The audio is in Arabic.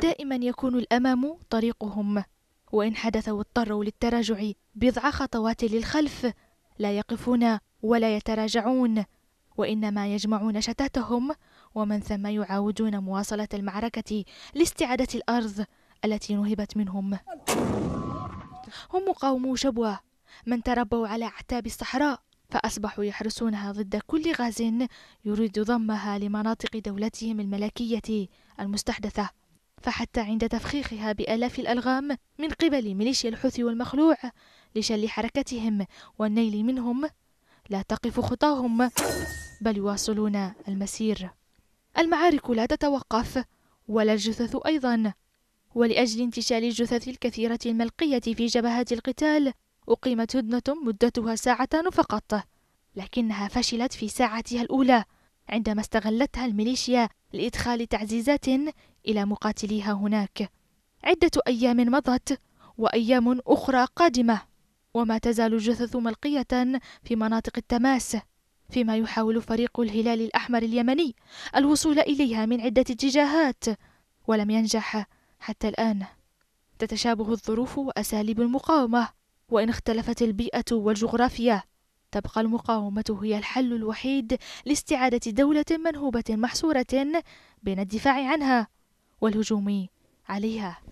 دائما يكون الأمام طريقهم وإن حدث واضطروا للتراجع بضع خطوات للخلف لا يقفون ولا يتراجعون وإنما يجمعون شتاتهم ومن ثم يعاودون مواصلة المعركة لاستعادة الأرض التي نهبت منهم هم قوم شبوة من تربوا على أعتاب الصحراء فأصبحوا يحرسونها ضد كل غاز يريد ضمها لمناطق دولتهم الملكية المستحدثة فحتى عند تفخيخها بآلاف الألغام من قبل ميليشيا الحوثي والمخلوع لشل حركتهم والنيل منهم لا تقف خطاهم بل يواصلون المسير المعارك لا تتوقف ولا الجثث أيضا ولأجل انتشال الجثث الكثيرة الملقية في جبهات القتال أقيمت هدنة مدتها ساعتان فقط لكنها فشلت في ساعتها الأولى عندما استغلتها الميليشيا لإدخال تعزيزات إلى مقاتليها هناك. عدة أيام مضت وأيام أخرى قادمة، وما تزال الجثث ملقية في مناطق التماس، فيما يحاول فريق الهلال الأحمر اليمني الوصول إليها من عدة اتجاهات، ولم ينجح حتى الآن. تتشابه الظروف وأساليب المقاومة، وإن اختلفت البيئة والجغرافيا، تبقى المقاومة هي الحل الوحيد لاستعادة دولة منهوبة محصورة بين الدفاع عنها والهجوم عليها